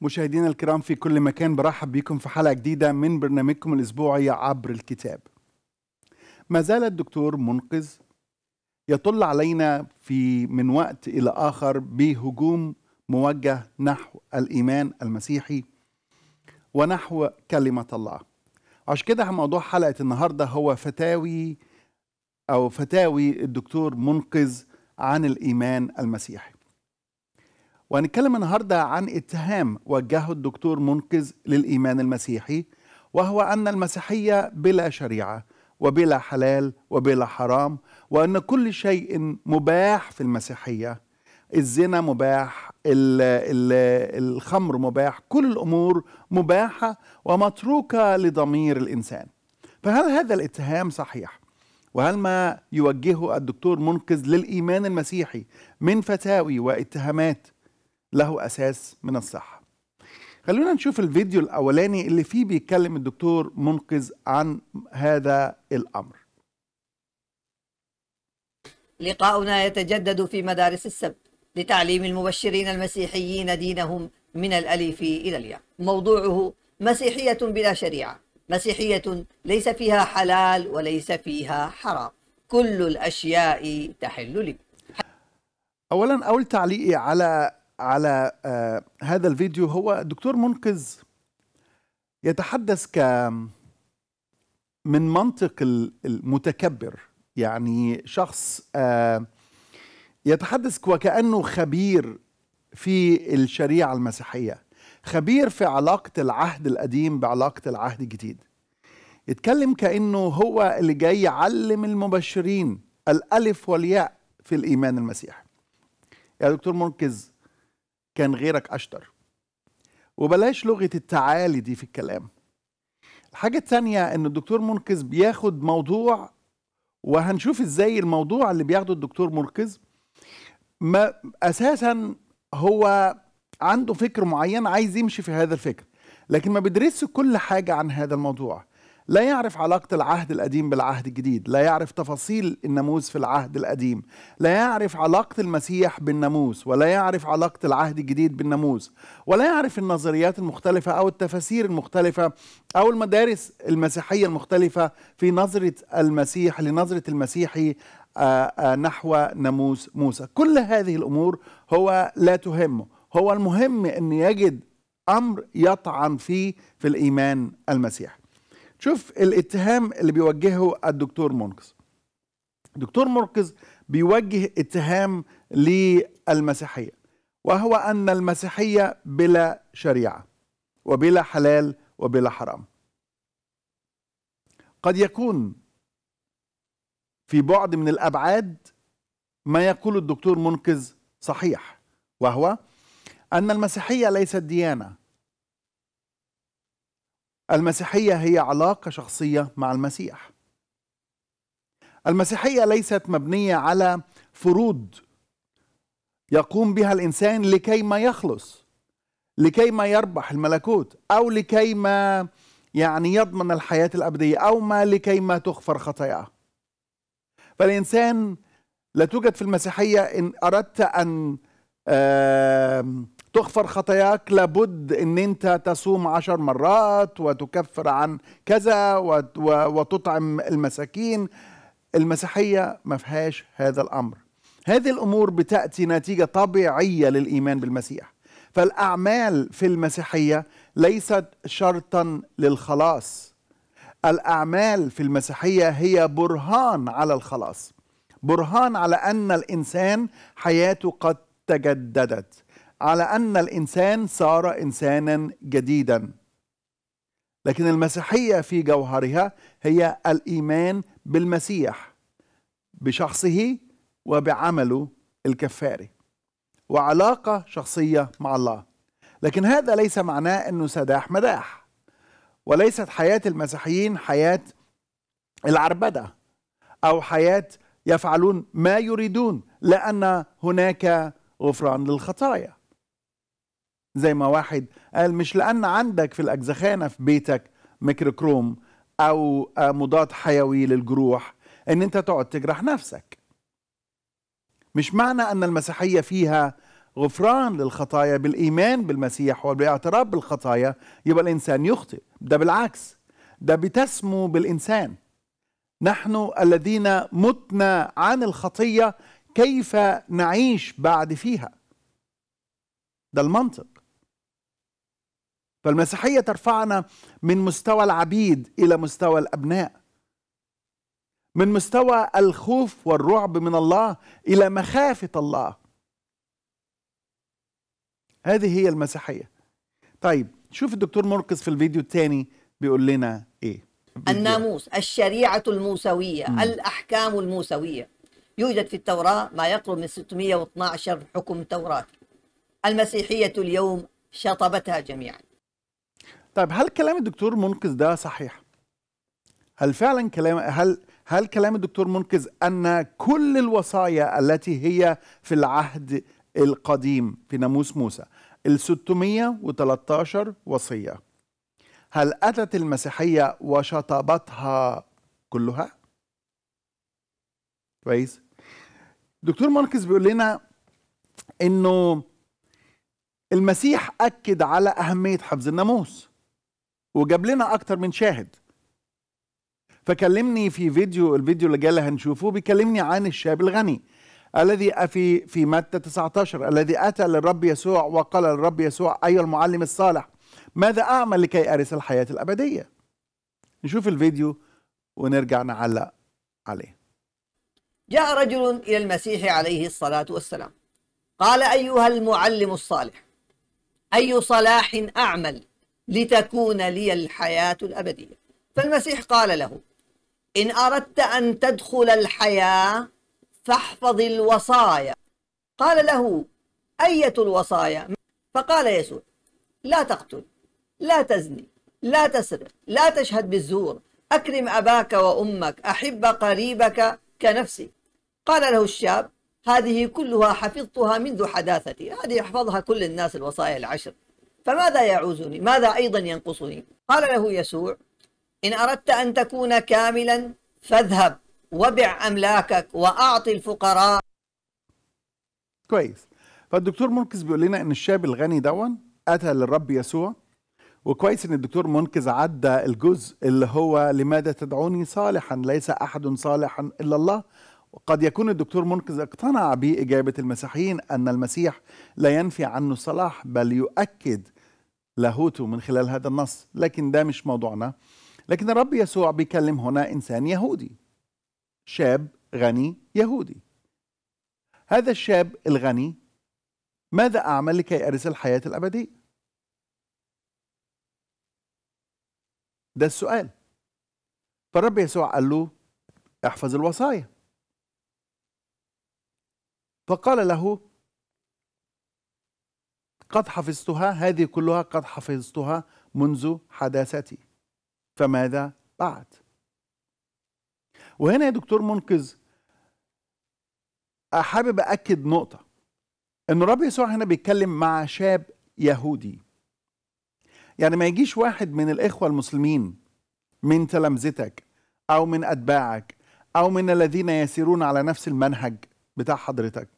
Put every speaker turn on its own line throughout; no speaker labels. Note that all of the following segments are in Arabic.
مشاهدينا الكرام في كل مكان برحب بكم في حلقة جديدة من برنامجكم الأسبوعي عبر الكتاب ما زال الدكتور منقذ يطل علينا في من وقت إلى آخر بهجوم موجه نحو الإيمان المسيحي ونحو كلمة الله عشان كده موضوع حلقة النهاردة هو فتاوي أو فتاوي الدكتور منقذ عن الإيمان المسيحي وهنتكلم النهارده عن اتهام وجهه الدكتور منقذ للايمان المسيحي وهو ان المسيحيه بلا شريعه وبلا حلال وبلا حرام وان كل شيء مباح في المسيحيه الزنا مباح الـ الـ الخمر مباح كل الامور مباحه ومتروكه لضمير الانسان فهل هذا الاتهام صحيح وهل ما يوجهه الدكتور منقذ للايمان المسيحي من فتاوي واتهامات له أساس من الصحة خلونا نشوف الفيديو الأولاني اللي فيه بيتكلم الدكتور منقذ عن هذا الأمر
لقاؤنا يتجدد في مدارس السبت لتعليم المبشرين المسيحيين دينهم من الألف إلى الياء موضوعه مسيحية بلا شريعة مسيحية ليس فيها حلال وليس فيها حرام كل الأشياء تحل لي
أولا أول تعليقي على على آه، هذا الفيديو هو الدكتور منقذ يتحدث ك من منطق المتكبر يعني شخص آه، يتحدث وكأنه خبير في الشريعة المسيحية خبير في علاقة العهد القديم بعلاقة العهد الجديد يتكلم كأنه هو اللي جاي يعلم المبشرين الألف والياء في الإيمان المسيحي يا دكتور منقذ كان غيرك أشطر وبلاش لغة التعالي دي في الكلام الحاجة الثانية إن الدكتور منقذ بياخد موضوع وهنشوف إزاي الموضوع اللي بياخده الدكتور منقذ ما أساسا هو عنده فكر معين عايز يمشي في هذا الفكر لكن ما بيدرسش كل حاجة عن هذا الموضوع لا يعرف علاقة العهد القديم بالعهد الجديد لا يعرف تفاصيل الناموس في العهد القديم لا يعرف علاقة المسيح بالناموس ولا يعرف علاقة العهد الجديد بالناموس ولا يعرف النظريات المختلفة أو التفاسير المختلفة أو المدارس المسيحية المختلفة في نظرة المسيح لنظرة المسيحي آه، آه، نحو ناموس موسى كل هذه الأمور هو لا تهمه هو المهم أن يجد أمر يطعن فيه في الإيمان المسيحي شوف الاتهام اللي بيوجهه الدكتور منقذ دكتور منقذ بيوجه اتهام للمسيحيه وهو ان المسيحيه بلا شريعه وبلا حلال وبلا حرام قد يكون في بعد من الابعاد ما يقول الدكتور منقذ صحيح وهو ان المسيحيه ليست ديانه المسيحيه هي علاقه شخصيه مع المسيح المسيحيه ليست مبنيه على فروض يقوم بها الانسان لكي ما يخلص لكي ما يربح الملكوت او لكي ما يعني يضمن الحياه الابديه او ما لكي ما تغفر خطاياه فالانسان لا توجد في المسيحيه ان اردت ان تغفر خطاياك لابد ان انت تصوم عشر مرات وتكفر عن كذا وتطعم المساكين المسيحيه ما فيهاش هذا الامر هذه الامور بتاتي نتيجه طبيعيه للايمان بالمسيح فالاعمال في المسيحيه ليست شرطا للخلاص الاعمال في المسيحيه هي برهان على الخلاص برهان على ان الانسان حياته قد تجددت على أن الإنسان صار إنسانا جديدا لكن المسيحية في جوهرها هي الإيمان بالمسيح بشخصه وبعمله الكفاري وعلاقة شخصية مع الله لكن هذا ليس معناه أنه سداح مداح وليست حياة المسيحيين حياة العربدة أو حياة يفعلون ما يريدون لأن هناك غفران للخطايا زي ما واحد قال مش لأن عندك في الأجزخانة في بيتك ميكروكروم أو مضاد حيوي للجروح إن أنت تقعد تجرح نفسك مش معنى أن المسيحية فيها غفران للخطايا بالإيمان بالمسيح وبالاعتراف بالخطايا يبقى الإنسان يخطئ ده بالعكس ده بتسمو بالإنسان نحن الذين متنا عن الخطية كيف نعيش بعد فيها ده المنطق فالمسيحية ترفعنا من مستوى العبيد إلى مستوى الأبناء من مستوى الخوف والرعب من الله إلى مخافة الله هذه هي المسيحية طيب شوف الدكتور مركز في الفيديو الثاني بيقول لنا إيه
الناموس الشريعة الموسوية م. الأحكام الموسوية يوجد في التوراة ما يقرب من 612 حكم توراة المسيحية اليوم شطبتها جميعا
طيب هل كلام الدكتور منقذ ده صحيح؟ هل فعلا كلام هل هل كلام الدكتور منقذ ان كل الوصايا التي هي في العهد القديم في ناموس موسى ال 613 وصيه هل اتت المسيحيه وشطبتها كلها؟ كويس؟ دكتور منقذ بيقول لنا انه المسيح اكد على اهميه حفظ الناموس وجاب لنا اكتر من شاهد فكلمني في فيديو الفيديو اللي جاي اللي هنشوفه بيكلمني عن الشاب الغني الذي في في متى 19 الذي اتى للرب يسوع وقال للرب يسوع ايها المعلم الصالح ماذا اعمل لكي ارث الحياه الابديه نشوف الفيديو ونرجع نعلق عليه
جاء رجل الى المسيح عليه الصلاه والسلام قال ايها المعلم الصالح اي صلاح اعمل لتكون لي الحياة الأبدية فالمسيح قال له إن أردت أن تدخل الحياة فاحفظ الوصايا قال له أية الوصايا فقال يسوع لا تقتل لا تزني لا تسرق لا تشهد بالزور أكرم أباك وأمك أحب قريبك كنفسي قال له الشاب هذه كلها حفظتها منذ حداثتي هذه يحفظها كل الناس الوصايا العشر فماذا يعوزني ماذا أيضا ينقصني قال له يسوع إن أردت أن تكون كاملا فاذهب وبع أملاكك وأعطي الفقراء
كويس فالدكتور منكز بيقول لنا ان الشاب الغني دون اتى للرب يسوع وكويس ان الدكتور منكز عدى الجزء اللي هو لماذا تدعوني صالحا ليس احد صالحا الا الله وقد يكون الدكتور منكز اقتنع بإجابة المسيحيين أن المسيح لا ينفي عنه الصلاح بل يؤكد لاهوته من خلال هذا النص لكن ده مش موضوعنا لكن الرب يسوع بيكلم هنا إنسان يهودي شاب غني يهودي هذا الشاب الغني ماذا أعمل لكي أرث الحياة الأبدية ده السؤال فالرب يسوع قال له احفظ الوصايا فقال له قد حفظتها هذه كلها قد حفظتها منذ حداثتي فماذا بعد وهنا يا دكتور منقذ حابب أكد نقطة إن الرب يسوع هنا بيتكلم مع شاب يهودي يعني ما يجيش واحد من الإخوة المسلمين من تلامذتك أو من أتباعك أو من الذين يسيرون على نفس المنهج بتاع حضرتك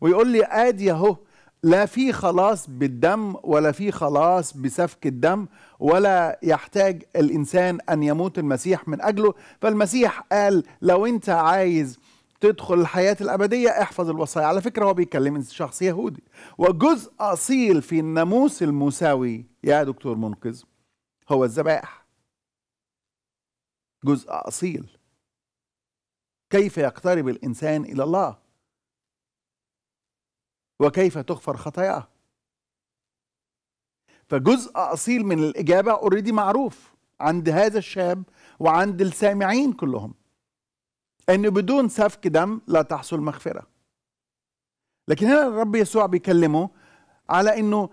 ويقول لي آدي أهو لا في خلاص بالدم ولا في خلاص بسفك الدم ولا يحتاج الانسان ان يموت المسيح من اجله فالمسيح قال لو انت عايز تدخل الحياة الأبدية احفظ الوصايا على فكرة هو بيتكلم شخص يهودي وجزء أصيل في الناموس المساوي يا دكتور منقذ هو الذبائح جزء أصيل كيف يقترب الإنسان إلى الله وكيف تغفر خطاياها فجزء أصيل من الإجابة اوريدي معروف عند هذا الشاب وعند السامعين كلهم أن بدون سفك دم لا تحصل مغفرة لكن هنا الرب يسوع بيكلمه على أنه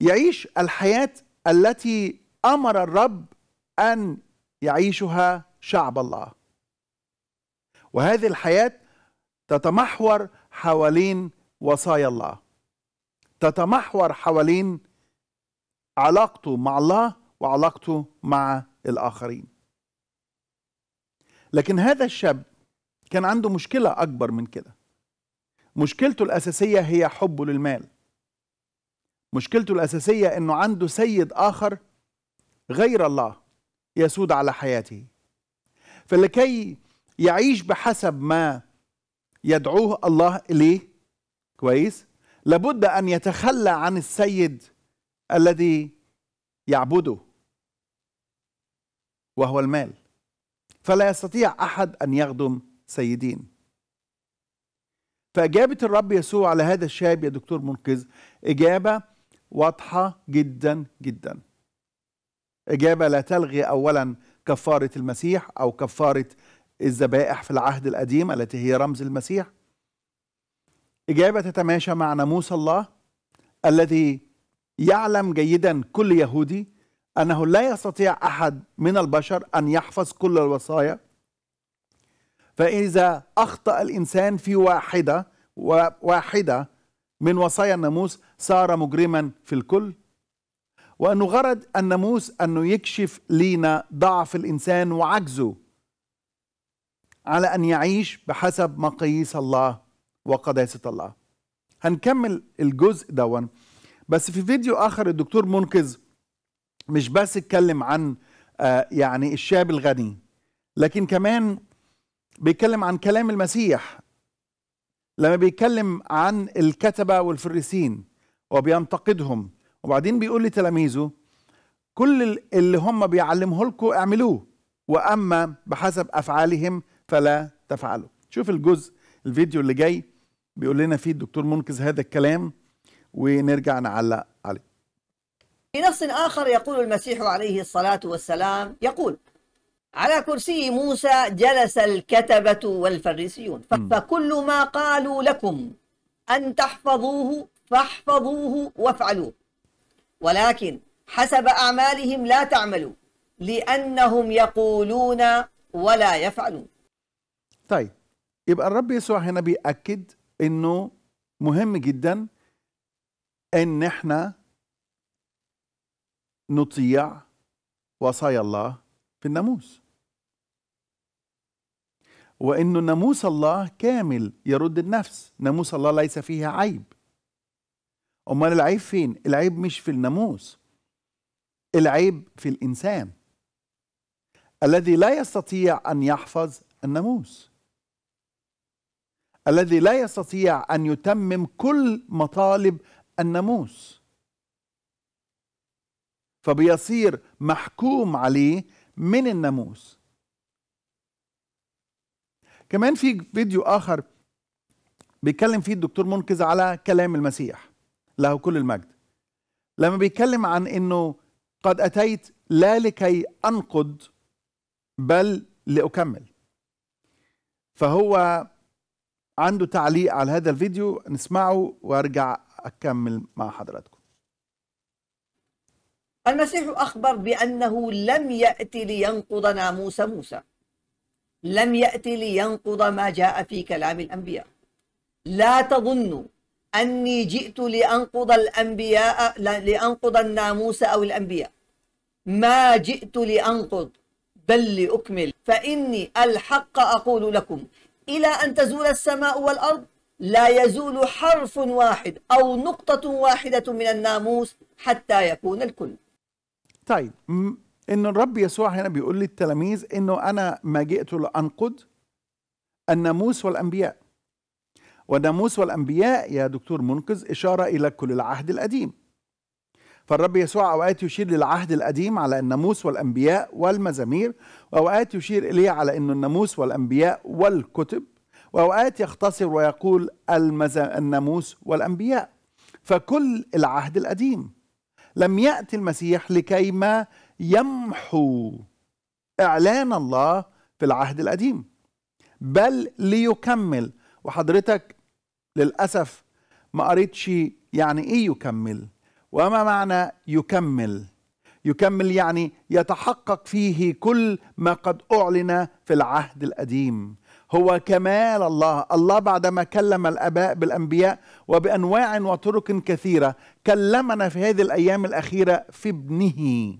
يعيش الحياة التي أمر الرب أن يعيشها شعب الله وهذه الحياة تتمحور حوالين وصايا الله تتمحور حوالين علاقته مع الله وعلاقته مع الآخرين لكن هذا الشاب كان عنده مشكلة أكبر من كده مشكلته الأساسية هي حبه للمال مشكلته الأساسية أنه عنده سيد آخر غير الله يسود على حياته فلكي يعيش بحسب ما يدعوه الله إليه كويس لابد ان يتخلى عن السيد الذي يعبده وهو المال فلا يستطيع احد ان يخدم سيدين فاجابه الرب يسوع على هذا الشاب يا دكتور منقذ اجابه واضحه جدا جدا اجابه لا تلغي اولا كفاره المسيح او كفاره الذبائح في العهد القديم التي هي رمز المسيح إجابة تتماشى مع ناموس الله الذي يعلم جيدا كل يهودي أنه لا يستطيع أحد من البشر أن يحفظ كل الوصايا فإذا أخطأ الإنسان في واحدة واحدة من وصايا الناموس صار مجرما في الكل وأن غرض الناموس أنه يكشف لينا ضعف الإنسان وعجزه على أن يعيش بحسب مقاييس الله وقداسة الله هنكمل الجزء دون بس في فيديو آخر الدكتور منقذ مش بس اتكلم عن آه، يعني الشاب الغني لكن كمان بيتكلم عن كلام المسيح لما بيتكلم عن الكتبة والفريسين وبينتقدهم وبعدين بيقول لتلاميذه كل اللي هم بيعلمه لكم اعملوه واما بحسب افعالهم فلا تفعلوا شوف الجزء الفيديو اللي جاي بيقول لنا فيه الدكتور منقذ هذا الكلام ونرجع نعلق عليه
في نص آخر يقول المسيح عليه الصلاة والسلام يقول على كرسي موسى جلس الكتبة والفريسيون فكل ما قالوا لكم أن تحفظوه فاحفظوه وافعلوه ولكن حسب أعمالهم لا تعملوا لأنهم يقولون ولا يفعلون
طيب يبقى الرب يسوع هنا بيأكد انه مهم جدا ان احنا نطيع وصايا الله في الناموس وانه ناموس الله كامل يرد النفس ناموس الله ليس فيه عيب امال العيب فين العيب مش في الناموس العيب في الانسان الذي لا يستطيع ان يحفظ الناموس الذي لا يستطيع ان يتمم كل مطالب الناموس فبيصير محكوم عليه من الناموس كمان في فيديو اخر بيتكلم فيه الدكتور منقذ على كلام المسيح له كل المجد لما بيتكلم عن انه قد اتيت لا لكي انقض بل لاكمل فهو عنده تعليق على هذا الفيديو نسمعه وارجع اكمل مع حضراتكم
المسيح اخبر بانه لم ياتي لينقض ناموس موسى لم ياتي لينقض ما جاء في كلام الانبياء لا تظنوا اني جئت لانقض الانبياء لانقض الناموس او الانبياء ما جئت لانقض بل لاكمل فاني الحق اقول لكم إلى أن تزول السماء والأرض لا يزول حرف واحد أو نقطة واحدة من الناموس حتى يكون الكل
طيب إن الرب يسوع هنا بيقول للتلاميذ إنه أنا ما جئت لأنقض الناموس والأنبياء والناموس والأنبياء يا دكتور منقذ إشارة إلى كل العهد القديم فالرب يسوع أوقات يشير للعهد القديم على الناموس والأنبياء والمزامير وأوقات يشير إليه على أنه الناموس والأنبياء والكتب وأوقات يختصر ويقول الناموس والأنبياء فكل العهد القديم لم يأتي المسيح لكي ما يمحو إعلان الله في العهد القديم بل ليكمل وحضرتك للأسف ما قريتش يعني إيه يكمل وما معنى يكمل يكمل يعني يتحقق فيه كل ما قد اعلن في العهد القديم هو كمال الله الله بعدما كلم الاباء بالانبياء وبانواع وطرق كثيره كلمنا في هذه الايام الاخيره في ابنه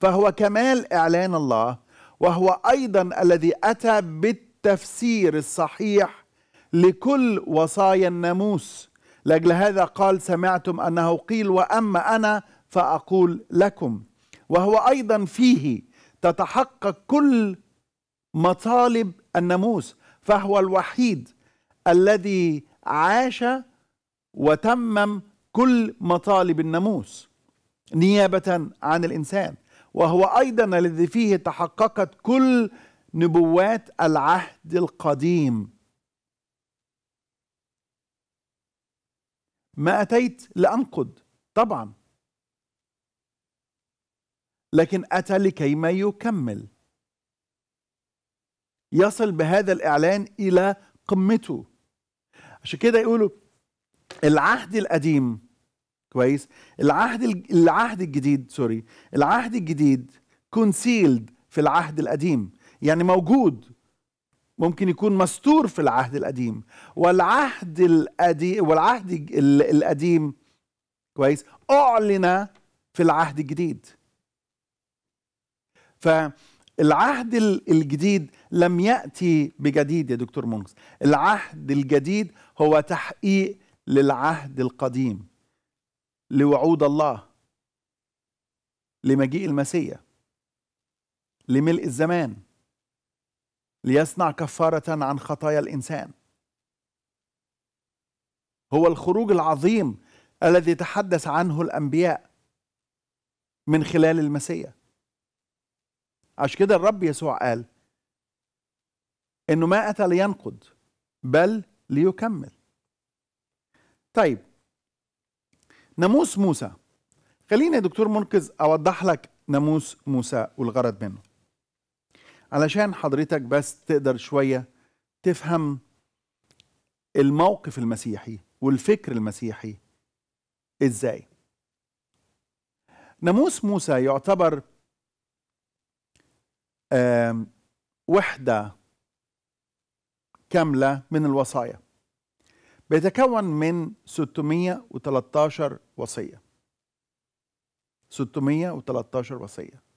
فهو كمال اعلان الله وهو ايضا الذي اتى بالتفسير الصحيح لكل وصايا الناموس لاجل هذا قال سمعتم انه قيل واما انا فاقول لكم وهو ايضا فيه تتحقق كل مطالب الناموس فهو الوحيد الذي عاش وتمم كل مطالب الناموس نيابه عن الانسان وهو ايضا الذي فيه تحققت كل نبوات العهد القديم ما أتيت لأنقد طبعا لكن أتى لكي ما يكمل يصل بهذا الإعلان إلى قمته عشان كده يقولوا العهد القديم كويس العهد العهد الجديد سوري العهد الجديد كونسيلد في العهد القديم يعني موجود ممكن يكون مستور في العهد القديم والعهد القديم والعهد القديم كويس أعلن في العهد الجديد فالعهد الجديد لم يأتي بجديد يا دكتور مونكس العهد الجديد هو تحقيق للعهد القديم لوعود الله لمجيء المسيح لملء الزمان ليصنع كفارة عن خطايا الإنسان هو الخروج العظيم الذي تحدث عنه الأنبياء من خلال المسيح عشان كده الرب يسوع قال انه ما اتى لينقض بل ليكمل طيب ناموس موسى خليني يا دكتور منقذ اوضح لك ناموس موسى والغرض منه علشان حضرتك بس تقدر شوية تفهم الموقف المسيحي والفكر المسيحي ازاي ناموس موسى يعتبر وحدة كاملة من الوصايا بيتكون من 613 وصية 613 وصية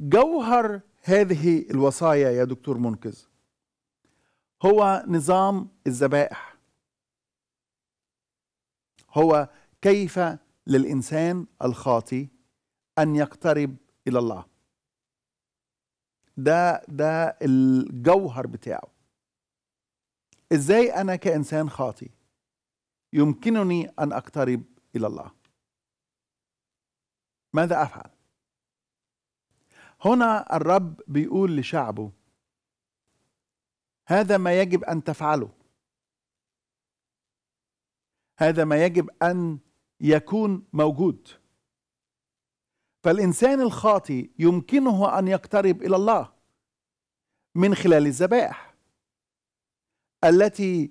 جوهر هذه الوصايا يا دكتور منقذ هو نظام الذبائح هو كيف للإنسان الخاطي أن يقترب إلى الله ده ده الجوهر بتاعه ازاي انا كانسان خاطي يمكنني ان اقترب الى الله ماذا افعل هنا الرب بيقول لشعبه هذا ما يجب ان تفعله هذا ما يجب ان يكون موجود فالانسان الخاطي يمكنه ان يقترب الى الله من خلال الذبائح التي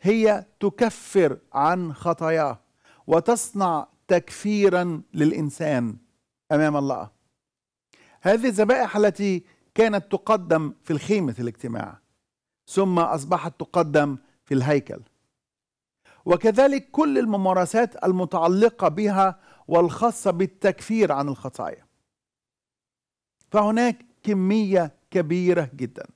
هي تكفر عن خطاياه وتصنع تكفيرا للانسان امام الله هذه الذبائح التي كانت تقدم في الخيمة الاجتماع ثم أصبحت تقدم في الهيكل وكذلك كل الممارسات المتعلقة بها والخاصة بالتكفير عن الخطايا فهناك كمية كبيرة جدا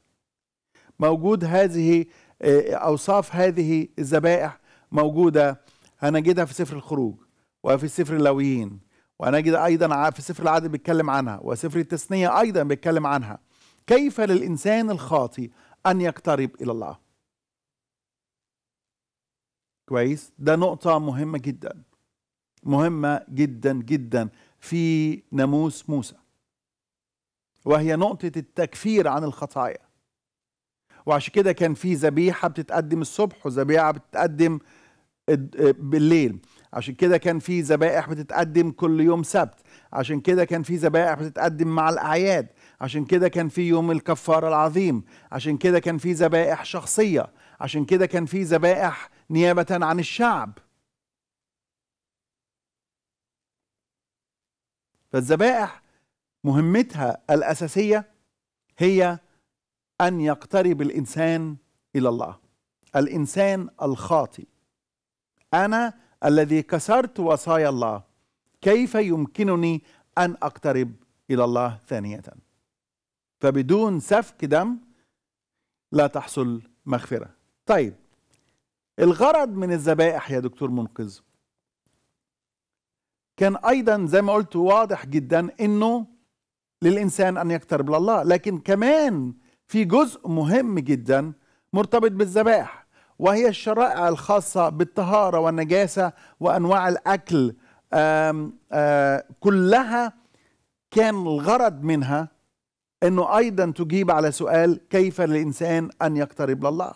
موجود هذه آه، أوصاف هذه الذبائح موجودة هنجدها في سفر الخروج وفي سفر اللويين وانا ايضا في سفر العدل بيتكلم عنها وسفر التثنيه ايضا بيتكلم عنها كيف للانسان الخاطي ان يقترب الى الله كويس ده نقطه مهمه جدا مهمه جدا جدا في ناموس موسى وهي نقطه التكفير عن الخطايا وعشان كده كان في ذبيحه بتتقدم الصبح وذبيحه بتتقدم بالليل عشان كده كان في ذبائح بتتقدم كل يوم سبت عشان كده كان في ذبائح بتتقدم مع الاعياد عشان كده كان في يوم الكفارة العظيم عشان كده كان في ذبائح شخصية عشان كده كان في ذبائح نيابة عن الشعب فالذبائح مهمتها الأساسية هي أن يقترب الإنسان إلى الله الإنسان الخاطئ أنا الذي كسرت وصايا الله كيف يمكنني ان اقترب الى الله ثانيه فبدون سفك دم لا تحصل مغفره طيب الغرض من الذبائح يا دكتور منقذ كان ايضا زي ما قلت واضح جدا انه للانسان ان يقترب لله لكن كمان في جزء مهم جدا مرتبط بالذبائح وهي الشرائع الخاصة بالطهارة والنجاسة وأنواع الأكل كلها كان الغرض منها أنه أيضا تجيب على سؤال كيف للإنسان أن يقترب لله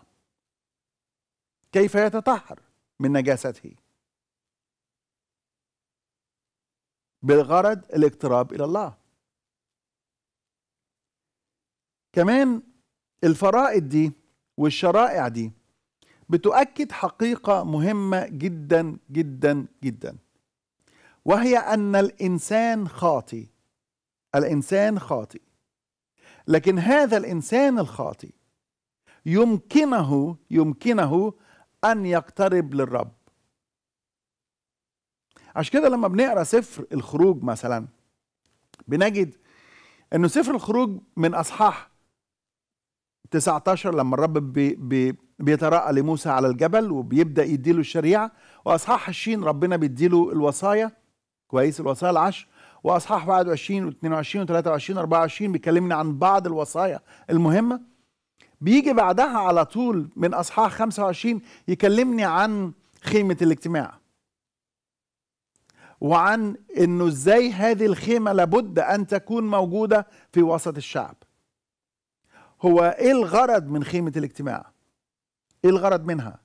كيف يتطهر من نجاسته بالغرض الاقتراب إلى الله كمان الفرائض دي والشرائع دي بتؤكد حقيقة مهمة جدا جدا جدا وهي أن الإنسان خاطي الإنسان خاطي لكن هذا الإنسان الخاطي يمكنه يمكنه أن يقترب للرب عشان كده لما بنقرا سفر الخروج مثلا بنجد انه سفر الخروج من اصحاح 19 لما الرب بي بي بيتراءى لموسى على الجبل وبيبدا يديله الشريعه واصحاح الشين ربنا بيديله الوصايا كويس الوصايا العشر واصحاح 21 و22 و23 و24 بيكلمنا عن بعض الوصايا المهمه بيجي بعدها على طول من اصحاح 25 يكلمني عن خيمه الاجتماع وعن انه ازاي هذه الخيمه لابد ان تكون موجوده في وسط الشعب هو ايه الغرض من خيمه الاجتماع ايه الغرض منها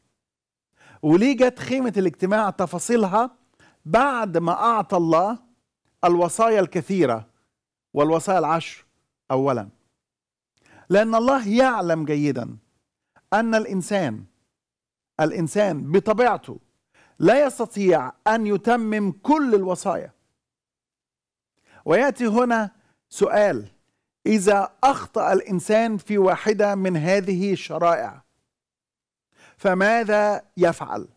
وليه جت خيمة الاجتماع تفاصيلها بعد ما أعطى الله الوصايا الكثيرة والوصايا العشر أولا لأن الله يعلم جيدا أن الإنسان الإنسان بطبيعته لا يستطيع أن يتمم كل الوصايا ويأتي هنا سؤال إذا أخطأ الإنسان في واحدة من هذه الشرائع فماذا يفعل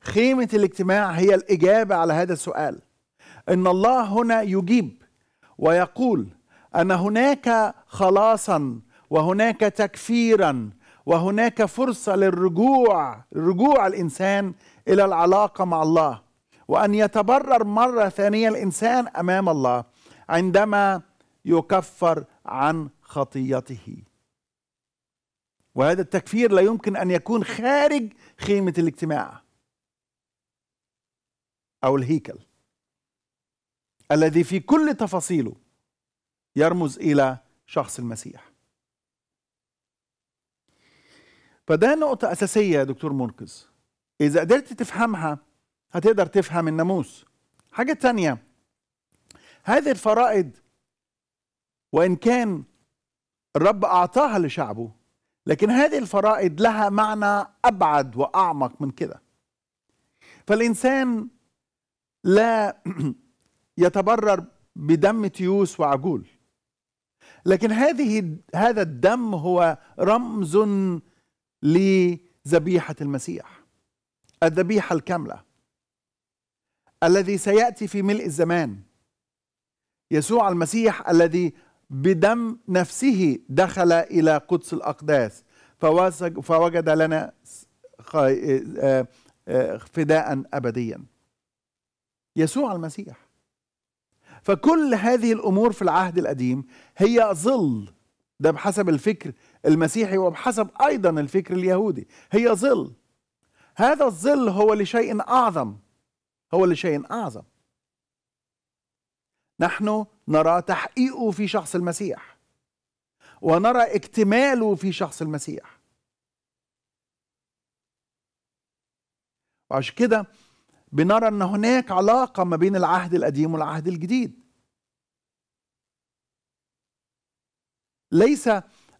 خيمه الاجتماع هي الاجابه على هذا السؤال ان الله هنا يجيب ويقول ان هناك خلاصا وهناك تكفيرا وهناك فرصه للرجوع رجوع الانسان الى العلاقه مع الله وان يتبرر مره ثانيه الانسان امام الله عندما يكفر عن خطيته وهذا التكفير لا يمكن أن يكون خارج خيمة الاجتماع أو الهيكل الذي في كل تفاصيله يرمز إلى شخص المسيح فده نقطة أساسية يا دكتور منقذ إذا قدرت تفهمها هتقدر تفهم الناموس حاجة تانية هذه الفرائض وإن كان الرب أعطاها لشعبه لكن هذه الفرائض لها معنى ابعد واعمق من كده فالانسان لا يتبرر بدم تيوس وعجول لكن هذه هذا الدم هو رمز لذبيحه المسيح الذبيحه الكامله الذي سياتي في ملء الزمان يسوع المسيح الذي بدم نفسه دخل إلى قدس الأقداس فوجد لنا آه، آه، آه، فداء أبديا يسوع المسيح فكل هذه الأمور في العهد القديم هي ظل ده بحسب الفكر المسيحي وبحسب أيضا الفكر اليهودي هي ظل هذا الظل هو لشيء أعظم هو لشيء أعظم نحن نرى تحقيقه في شخص المسيح ونرى اكتماله في شخص المسيح وعشان كده بنرى ان هناك علاقه ما بين العهد القديم والعهد الجديد ليس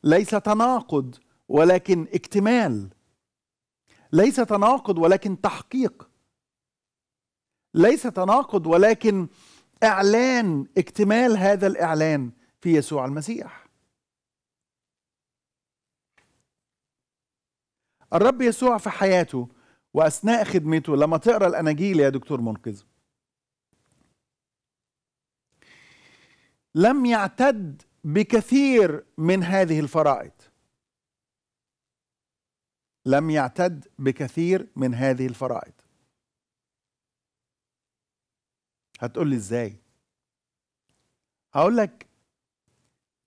ليس تناقض ولكن اكتمال ليس تناقض ولكن تحقيق ليس تناقض ولكن اعلان اكتمال هذا الاعلان في يسوع المسيح الرب يسوع في حياته واثناء خدمته لما تقرا الاناجيل يا دكتور منقذ لم يعتد بكثير من هذه الفرائض لم يعتد بكثير من هذه الفرائض هتقول لي ازاي هقول لك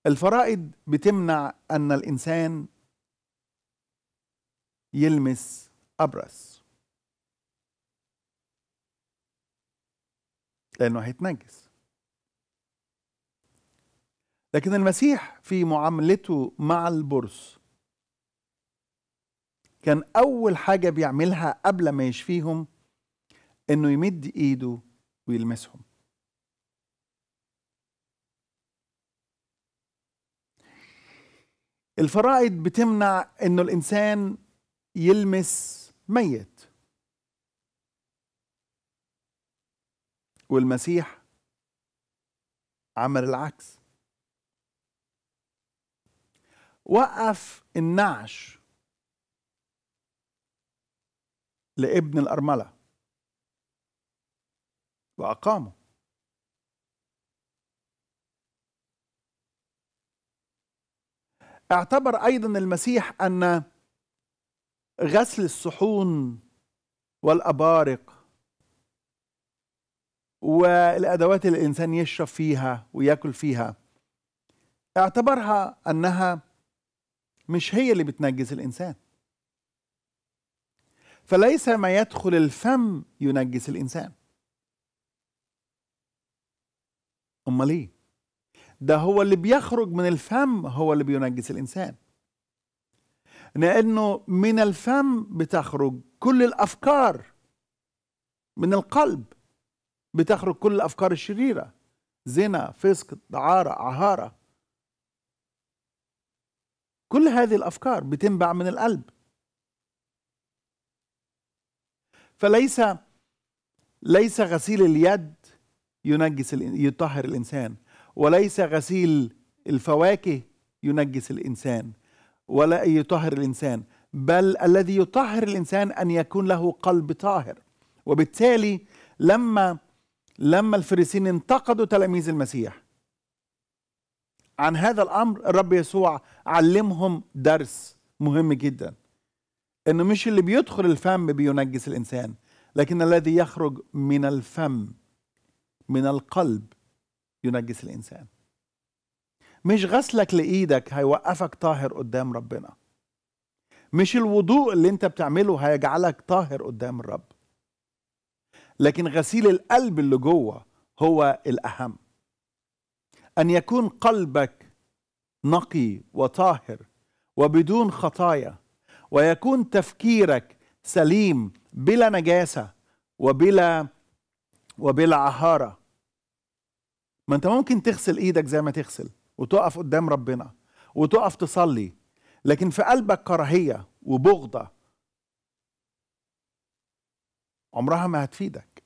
الفرائض بتمنع ان الانسان يلمس ابرص لانه هيتنجس لكن المسيح في معاملته مع البرص كان اول حاجه بيعملها قبل ما يشفيهم انه يمد ايده ويلمسهم الفرائض بتمنع انه الانسان يلمس ميت والمسيح عمل العكس وقف النعش لابن الارمله وأقامه اعتبر أيضا المسيح أن غسل الصحون والأبارق والأدوات اللي الإنسان يشرب فيها ويأكل فيها اعتبرها أنها مش هي اللي بتنجس الإنسان فليس ما يدخل الفم ينجس الإنسان امال ايه ده هو اللي بيخرج من الفم هو اللي بينجس الانسان لانه من الفم بتخرج كل الافكار من القلب بتخرج كل الافكار الشريره زنا فسق دعاره عهاره كل هذه الافكار بتنبع من القلب فليس ليس غسيل اليد ينجس يطهر الانسان وليس غسيل الفواكه ينجس الانسان ولا يطهر الانسان بل الذي يطهر الانسان ان يكون له قلب طاهر وبالتالي لما لما الفريسين انتقدوا تلاميذ المسيح عن هذا الامر الرب يسوع علمهم درس مهم جدا انه مش اللي بيدخل الفم بينجس الانسان لكن الذي يخرج من الفم من القلب ينجس الانسان مش غسلك لايدك هيوقفك طاهر قدام ربنا مش الوضوء اللي انت بتعمله هيجعلك طاهر قدام الرب لكن غسيل القلب اللي جوه هو الاهم ان يكون قلبك نقي وطاهر وبدون خطايا ويكون تفكيرك سليم بلا نجاسه وبلا وبالعهارة ما انت ممكن تغسل ايدك زي ما تغسل وتقف قدام ربنا وتقف تصلي لكن في قلبك كراهية وبغضة عمرها ما هتفيدك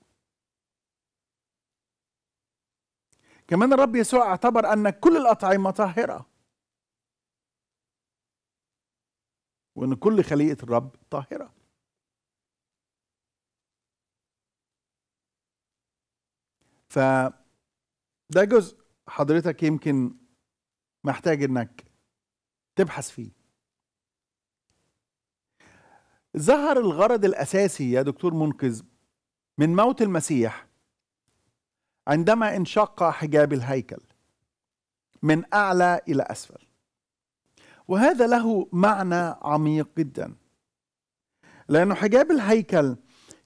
كمان الرب يسوع اعتبر أن كل الأطعمة طاهرة وأن كل خليقة الرب طاهرة فده جزء حضرتك يمكن محتاج انك تبحث فيه ظهر الغرض الاساسي يا دكتور منقذ من موت المسيح عندما انشق حجاب الهيكل من اعلى الى اسفل وهذا له معنى عميق جدا لانه حجاب الهيكل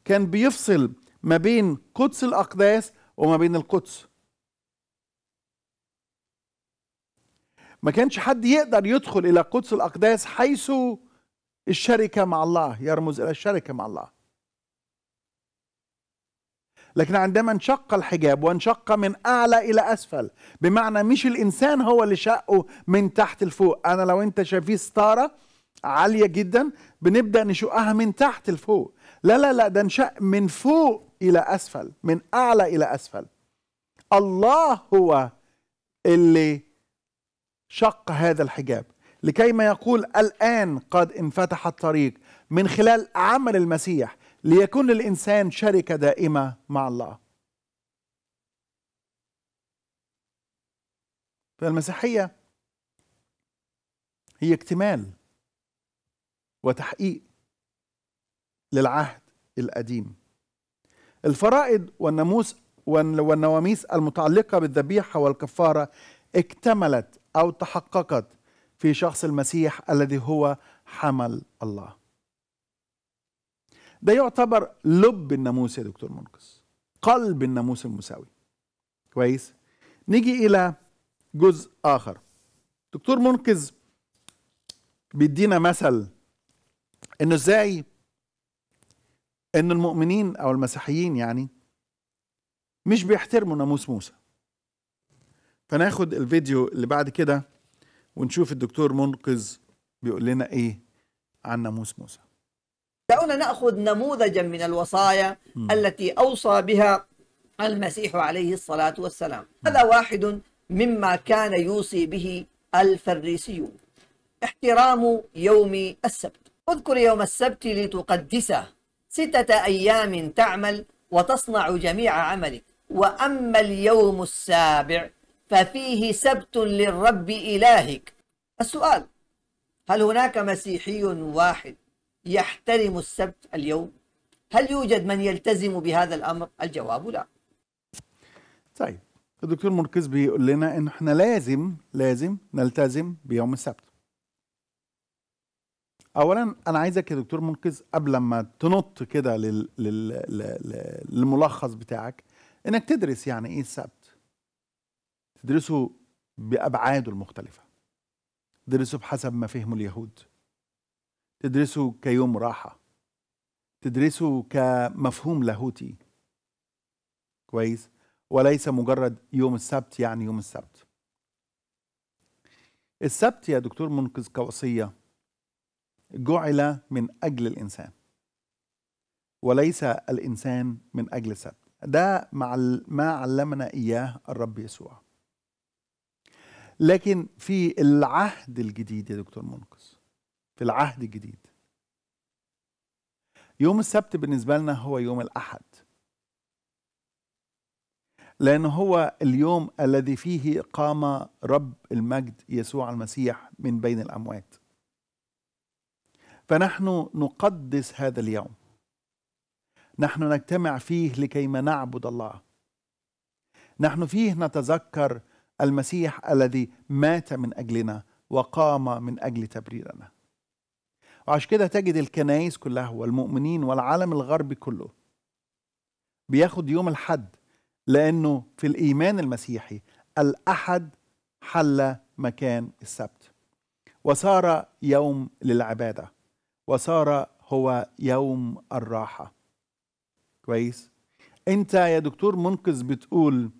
كان بيفصل ما بين قدس الاقداس وما بين القدس ما كانش حد يقدر يدخل إلى قدس الأقداس حيث الشركة مع الله يرمز إلى الشركة مع الله لكن عندما انشق الحجاب وانشق من أعلى إلى أسفل بمعنى مش الإنسان هو اللي شقه من تحت لفوق أنا لو أنت شايفيه ستارة عالية جدا بنبدأ نشقها من تحت لفوق لا لا لا ده انشق من فوق إلى أسفل من أعلى إلى أسفل الله هو اللي شق هذا الحجاب لكي ما يقول الآن قد انفتح الطريق من خلال عمل المسيح ليكون الإنسان شركة دائمة مع الله فالمسيحية هي اكتمال وتحقيق للعهد القديم الفرائض والناموس والنواميس المتعلقة بالذبيحة والكفارة اكتملت أو تحققت في شخص المسيح الذي هو حمل الله ده يعتبر لب الناموس يا دكتور منقذ قلب الناموس المساوي كويس نيجي إلى جزء آخر دكتور منقذ بيدينا مثل انه ازاي ان المؤمنين او المسيحيين يعني مش بيحترموا ناموس موسى فناخد الفيديو اللي بعد كده ونشوف الدكتور منقذ بيقول لنا ايه عن ناموس موسى
دعونا ناخذ نموذجا من الوصايا م. التي اوصى بها المسيح عليه الصلاه والسلام م. هذا واحد مما كان يوصي به الفريسيون احترام يوم السبت اذكر يوم السبت لتقدسه ستة أيام تعمل وتصنع جميع عملك وأما اليوم السابع ففيه سبت للرب إلهك السؤال هل هناك مسيحي واحد يحترم السبت اليوم؟ هل يوجد من يلتزم بهذا الأمر؟ الجواب لا
طيب الدكتور مركز بيقول لنا ان احنا لازم لازم نلتزم بيوم السبت اولا انا عايزك يا دكتور منقذ قبل ما تنط كده للملخص بتاعك انك تدرس يعني ايه السبت تدرسه بابعاده المختلفه تدرسه بحسب ما فهمه اليهود تدرسه كيوم راحه تدرسه كمفهوم لاهوتي كويس وليس مجرد يوم السبت يعني يوم السبت السبت يا دكتور منقذ كوصيه جعل من أجل الإنسان وليس الإنسان من أجل السبت ده ما علمنا إياه الرب يسوع لكن في العهد الجديد يا دكتور منقذ في العهد الجديد يوم السبت بالنسبة لنا هو يوم الأحد لأن هو اليوم الذي فيه قام رب المجد يسوع المسيح من بين الأموات فنحن نقدس هذا اليوم نحن نجتمع فيه لكيما نعبد الله نحن فيه نتذكر المسيح الذي مات من اجلنا وقام من اجل تبريرنا وعشان كده تجد الكنائس كلها والمؤمنين والعالم الغربي كله بياخد يوم الحد لانه في الايمان المسيحي الاحد حل مكان السبت وصار يوم للعباده وصار هو يوم الراحة كويس انت يا دكتور منقذ بتقول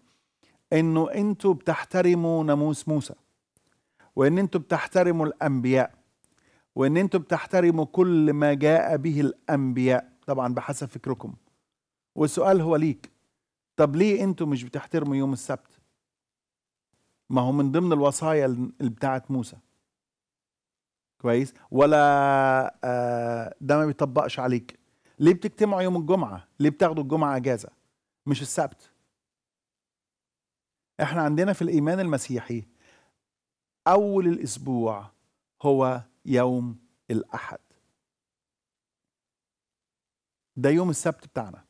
انه انتوا بتحترموا ناموس موسى وان انتوا بتحترموا الانبياء وان انتوا بتحترموا كل ما جاء به الانبياء طبعا بحسب فكركم والسؤال هو ليك طب ليه انتوا مش بتحترموا يوم السبت ما هو من ضمن الوصايا بتاعت موسى كويس ولا آه، ده ما بيطبقش عليك ليه بتجتمعوا يوم الجمعه ليه بتاخدوا الجمعه اجازه مش السبت احنا عندنا في الايمان المسيحي اول الاسبوع هو يوم الاحد ده يوم السبت بتاعنا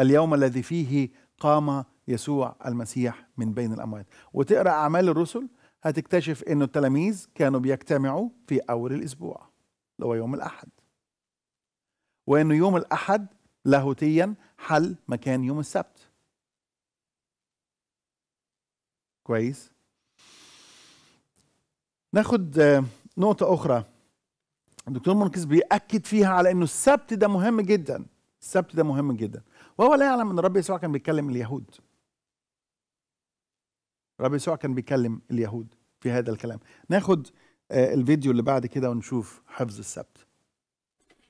اليوم الذي فيه قام يسوع المسيح من بين الاموات وتقرا اعمال الرسل هتكتشف انه التلاميذ كانوا بيجتمعوا في اول الاسبوع اللي هو يوم الاحد وانه يوم الاحد لاهوتيا حل مكان يوم السبت كويس ناخد آه، نقطة أخرى الدكتور مركز بيأكد فيها على إنه السبت ده مهم جدا السبت ده مهم جدا وهو لا يعلم إن الرب يسوع كان بيتكلم اليهود الرب يسوع كان بيكلم اليهود في هذا الكلام ناخد آه، الفيديو اللي بعد كده ونشوف حفظ السبت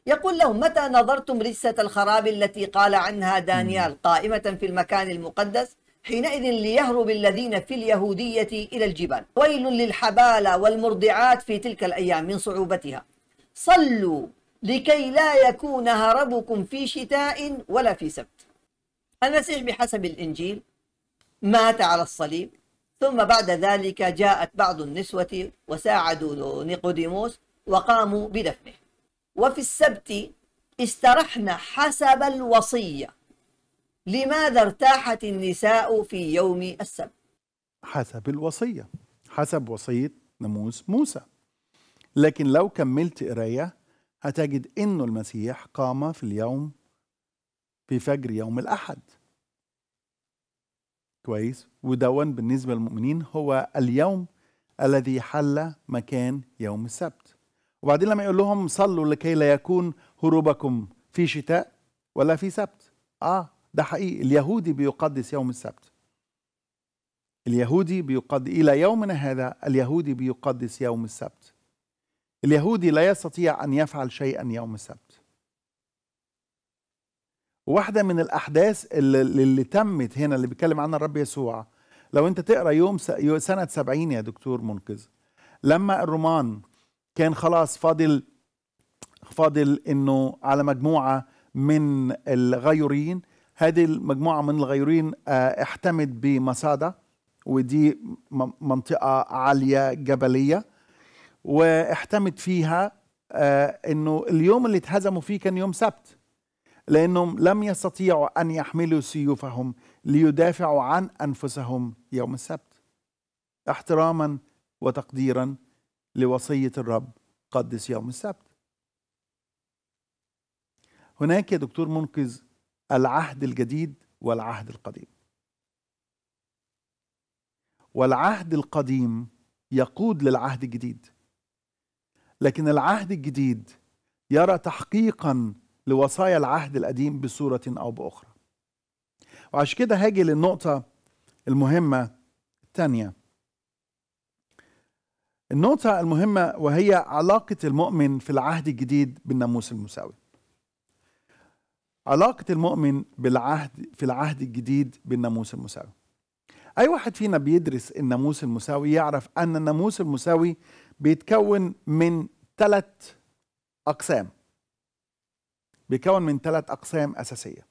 يقول لهم متى نظرتم رجسة الخراب التي قال عنها دانيال قائمة في المكان المقدس حينئذ ليهرب الذين في اليهودية إلى الجبال ويل للحبالة والمرضعات في تلك الأيام من صعوبتها صلوا لكي لا يكون هربكم في شتاء ولا في سبت المسيح بحسب الإنجيل مات على الصليب ثم بعد ذلك جاءت بعض النسوة وساعدوا نيقوديموس وقاموا بدفنه وفي السبت استرحنا حسب الوصية لماذا ارتاحت النساء في يوم السبت
حسب الوصية حسب وصية ناموس موسى لكن لو كملت قراية هتجد إنه المسيح قام في اليوم في فجر يوم الأحد كويس ودون بالنسبة للمؤمنين هو اليوم الذي حل مكان يوم السبت وبعدين لما يقول لهم صلوا لكي لا يكون هروبكم في شتاء ولا في سبت اه ده حقيقي اليهودي بيقدس يوم السبت اليهودي بيقدس الى يومنا هذا اليهودي بيقدس يوم السبت اليهودي لا يستطيع ان يفعل شيئا يوم السبت واحدة من الأحداث اللي, اللي تمت هنا اللي بيتكلم عنها الرب يسوع لو أنت تقرأ يوم سنة سبعين يا دكتور منقذ لما الرومان كان خلاص فاضل فاضل انه على مجموعه من الغيورين هذه المجموعه من الغيورين آه، احتمت بمصادة ودي منطقه عاليه جبليه واحتمت فيها آه، انه اليوم اللي اتهزموا فيه كان يوم سبت لأنهم لم يستطيعوا أن يحملوا سيوفهم ليدافعوا عن أنفسهم يوم السبت احتراما وتقديرا لوصية الرب قدس يوم السبت هناك يا دكتور منقذ العهد الجديد والعهد القديم والعهد القديم يقود للعهد الجديد لكن العهد الجديد يرى تحقيقا لوصايا العهد القديم بصورة أو بأخرى وعشان كده هاجي للنقطة المهمة الثانية النقطة المهمة وهي علاقة المؤمن في العهد الجديد بالناموس المساوي علاقة المؤمن بالعهد في العهد الجديد بالناموس المساوي أي واحد فينا بيدرس الناموس المساوي يعرف أن الناموس المساوي بيتكون من ثلاث أقسام بيتكون من ثلاث أقسام أساسية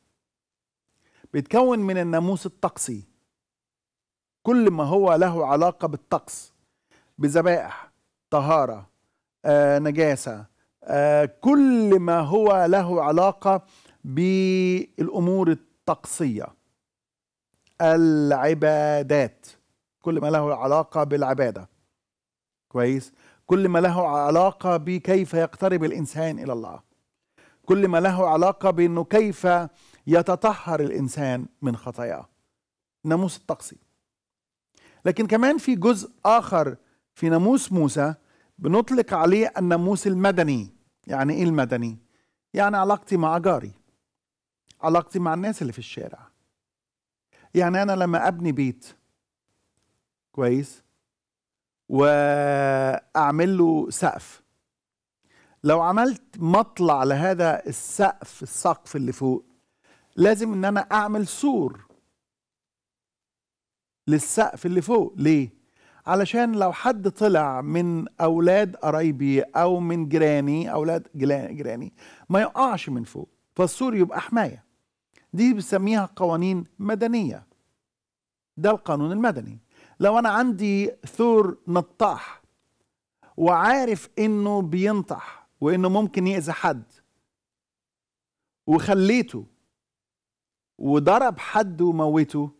بيتكون من الناموس الطقسي كل ما هو له علاقة بالطقس بذبائح طهارة آه، نجاسة آه، كل ما هو له علاقة بالأمور الطقسية العبادات كل ما له علاقة بالعبادة كويس كل ما له علاقة بكيف يقترب الإنسان إلى الله كل ما له علاقة بأنه كيف يتطهر الإنسان من خطاياه ناموس الطقسي لكن كمان في جزء آخر في ناموس موسى بنطلق عليه الناموس المدني يعني إيه المدني؟ يعني علاقتي مع جاري علاقتي مع الناس اللي في الشارع يعني أنا لما أبني بيت كويس وأعمل له سقف لو عملت مطلع لهذا السقف السقف اللي فوق لازم ان انا اعمل سور للسقف اللي فوق ليه علشان لو حد طلع من اولاد قرايبي او من جيراني اولاد جيراني ما يقعش من فوق فالسور يبقى حمايه دي بنسميها قوانين مدنيه ده القانون المدني لو انا عندي ثور نطاح وعارف انه بينطح وانه ممكن يأذي حد وخليته وضرب حد وموته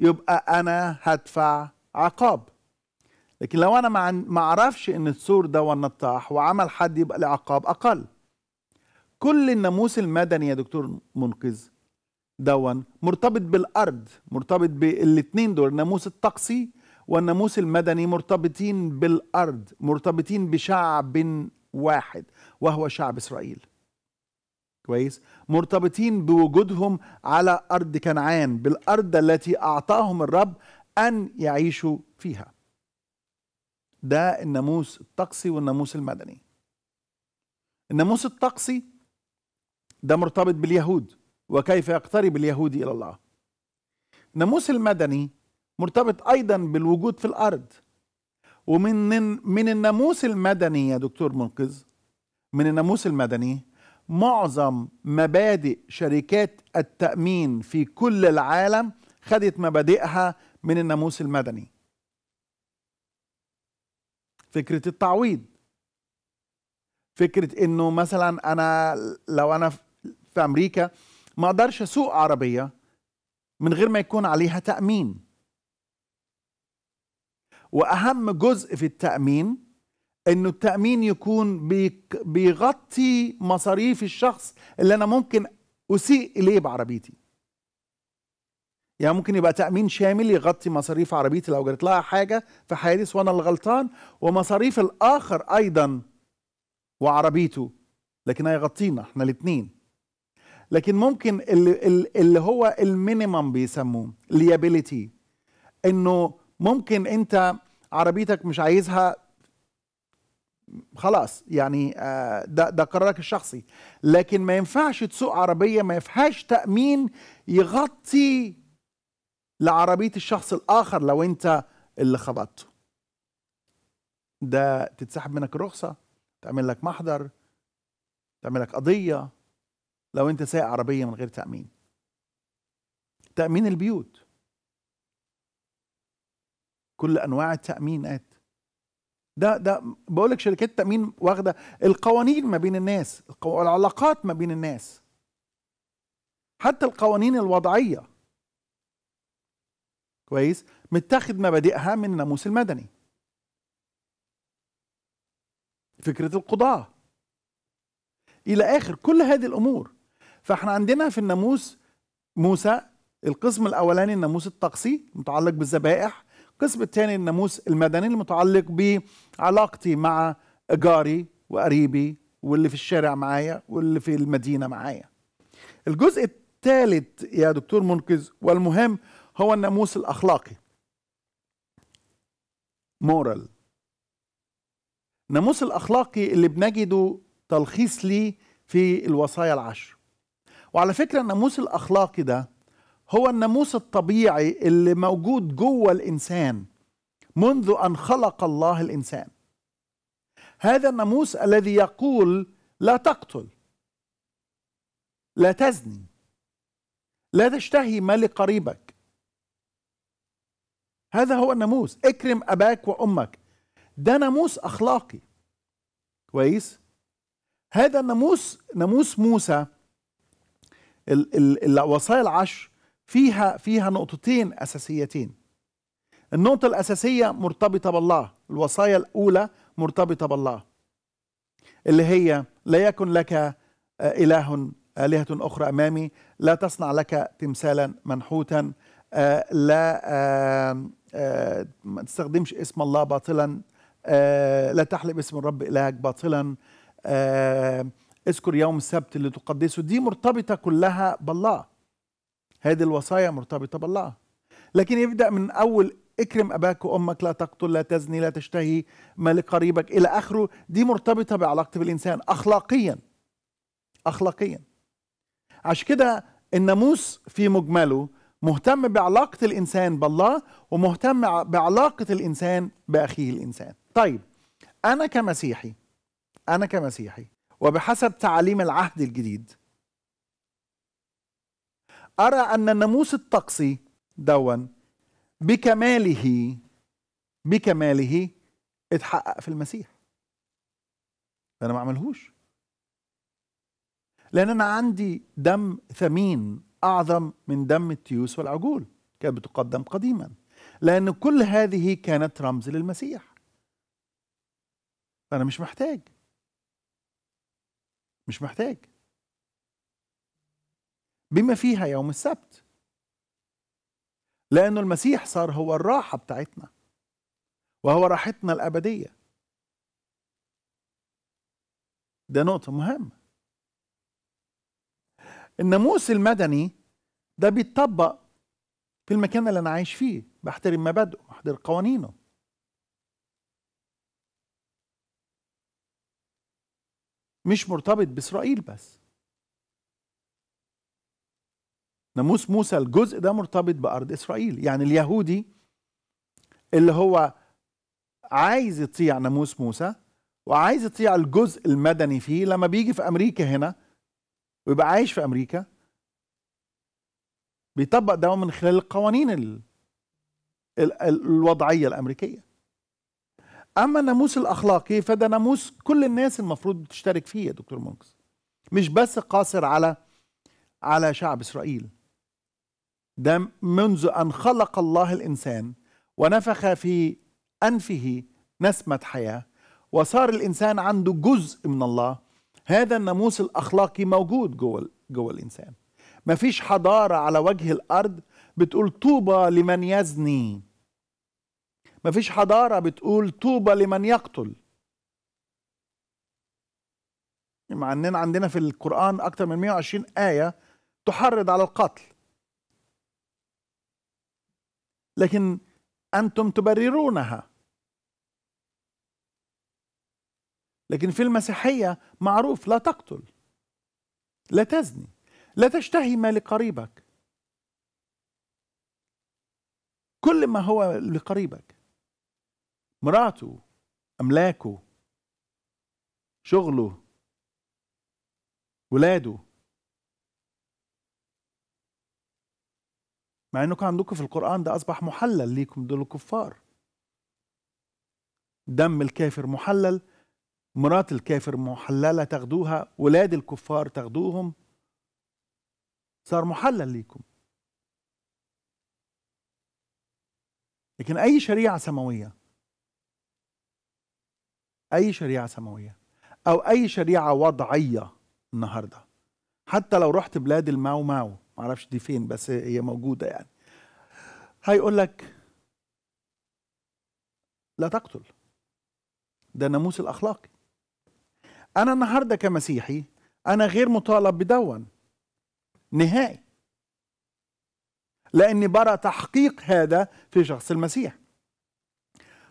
يبقى انا هدفع عقاب لكن لو انا ما اعرفش ان السور ده والنطاح وعمل حد يبقى لعقاب اقل كل الناموس المدني يا دكتور منقذ دون مرتبط بالارض مرتبط بالاثنين دول الناموس الطقسي والناموس المدني مرتبطين بالارض مرتبطين بشعب واحد وهو شعب إسرائيل كويس مرتبطين بوجودهم على أرض كنعان بالأرض التي أعطاهم الرب أن يعيشوا فيها ده الناموس الطقسي والناموس المدني الناموس الطقسي ده مرتبط باليهود وكيف يقترب اليهودي إلى الله الناموس المدني مرتبط أيضا بالوجود في الأرض ومن من الناموس المدني يا دكتور منقذ من الناموس المدني معظم مبادئ شركات التأمين في كل العالم خدت مبادئها من الناموس المدني فكرة التعويض فكرة انه مثلا انا لو انا في امريكا ما اقدرش اسوق عربية من غير ما يكون عليها تأمين واهم جزء في التامين انه التامين يكون بيغطي مصاريف الشخص اللي انا ممكن اسيء اليه بعربيتي يعني ممكن يبقى تامين شامل يغطي مصاريف عربيتي لو جرت لها حاجه في حادث وانا اللي غلطان ومصاريف الاخر ايضا وعربيته لكن هيغطينا احنا الاثنين لكن ممكن اللي, اللي هو المينيمم بيسموه ليابيلتي انه ممكن انت عربيتك مش عايزها خلاص يعني آه، ده ده قرارك الشخصي لكن ما ينفعش تسوق عربيه ما فيهاش تامين يغطي لعربيه الشخص الاخر لو انت اللي خبطته ده تتسحب منك الرخصه تعمل لك محضر تعمل لك قضيه لو انت سايق عربيه من غير تامين تامين البيوت كل انواع التامينات ده ده بقول لك شركات التامين واخده القوانين ما بين الناس العلاقات ما بين الناس حتى القوانين الوضعيه كويس متاخد مبادئها من الناموس المدني فكره القضاه الى اخر كل هذه الامور فاحنا عندنا في الناموس موسى القسم الاولاني الناموس الطقسي متعلق بالذبائح القسم الثاني الناموس المدني المتعلق بعلاقتي مع جاري وقريبي واللي في الشارع معايا واللي في المدينه معايا الجزء الثالث يا دكتور منقذ والمهم هو الناموس الاخلاقي مورال الناموس الاخلاقي اللي بنجده تلخيص ليه في الوصايا العشر وعلى فكره الناموس الاخلاقي ده هو الناموس الطبيعي اللي موجود جوه الانسان منذ ان خلق الله الانسان هذا الناموس الذي يقول لا تقتل لا تزني لا تشتهي مال قريبك هذا هو الناموس اكرم اباك وامك ده ناموس اخلاقي كويس هذا الناموس ناموس موسى الوصايا العشر فيها فيها نقطتين اساسيتين النقطه الاساسيه مرتبطه بالله الوصايا الاولى مرتبطه بالله اللي هي لا يكن لك آه، اله الهه اخرى امامي لا تصنع لك تمثالا منحوتا آه، لا آه، ما تستخدمش اسم الله باطلا لا تحلب اسم الرب الهك باطلا اذكر يوم السبت اللي تقدسه دي مرتبطه كلها بالله هذه الوصايا مرتبطة بالله لكن يبدأ من أول اكرم أباك وأمك لا تقتل لا تزني لا تشتهي ما لقريبك إلى آخره دي مرتبطة بعلاقتي بالإنسان أخلاقيا أخلاقيا عشان كده الناموس في مجمله مهتم بعلاقة الإنسان بالله ومهتم بعلاقة الإنسان بأخيه الإنسان طيب أنا كمسيحي أنا كمسيحي وبحسب تعاليم العهد الجديد أرى أن الناموس الطقسي دون بكماله بكماله اتحقق في المسيح أنا ما عملهوش لأن أنا عندي دم ثمين أعظم من دم التيوس والعجول كانت بتقدم قديما لأن كل هذه كانت رمز للمسيح فأنا مش محتاج مش محتاج بما فيها يوم السبت لأنه المسيح صار هو الراحة بتاعتنا وهو راحتنا الأبدية ده نقطة مهمة الناموس المدني ده بيتطبق في المكان اللي أنا عايش فيه بحترم مبادئه بحترم قوانينه مش مرتبط بإسرائيل بس ناموس موسى الجزء ده مرتبط بارض اسرائيل يعني اليهودي اللي هو عايز يطيع ناموس موسى وعايز يطيع الجزء المدني فيه لما بيجي في امريكا هنا ويبقى عايش في امريكا بيطبق ده من خلال القوانين ال... ال... الوضعيه الامريكيه اما الناموس الاخلاقي فده ناموس كل الناس المفروض بتشترك فيه يا دكتور مونكس مش بس قاصر على على شعب اسرائيل ده منذ أن خلق الله الإنسان ونفخ في أنفه نسمة حياة وصار الإنسان عنده جزء من الله هذا الناموس الأخلاقي موجود جوه, جوه الإنسان مفيش حضارة على وجه الأرض بتقول طوبى لمن يزني مفيش حضارة بتقول طوبى لمن يقتل مع أننا عندنا في القرآن أكثر من 120 آية تحرض على القتل لكن انتم تبررونها لكن في المسيحيه معروف لا تقتل لا تزني لا تشتهي ما لقريبك كل ما هو لقريبك مراته املاكه شغله ولاده مع انه كان عندكم في القران ده اصبح محلل ليكم دول الكفار دم الكافر محلل مرات الكافر محلله تاخدوها ولاد الكفار تاخدوهم صار محلل ليكم لكن اي شريعه سماويه اي شريعه سماويه او اي شريعه وضعيه النهارده حتى لو رحت بلاد الماو ماو معرفش دي فين بس هي موجوده يعني هيقول لك لا تقتل ده ناموس الاخلاقي انا النهارده كمسيحي انا غير مطالب بدون نهائي لاني برى تحقيق هذا في شخص المسيح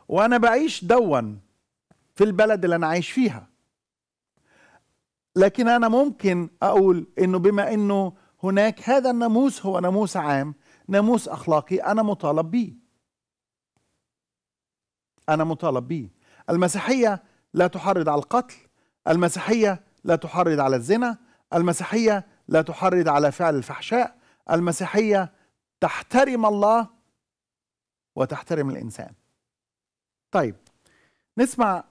وانا بعيش دون في البلد اللي انا عايش فيها لكن انا ممكن اقول انه بما انه هناك هذا الناموس هو ناموس عام ناموس اخلاقي انا مطالب به انا مطالب به المسيحيه لا تحرض على القتل المسيحيه لا تحرض على الزنا المسيحيه لا تحرض على فعل الفحشاء المسيحيه تحترم الله وتحترم الانسان طيب نسمع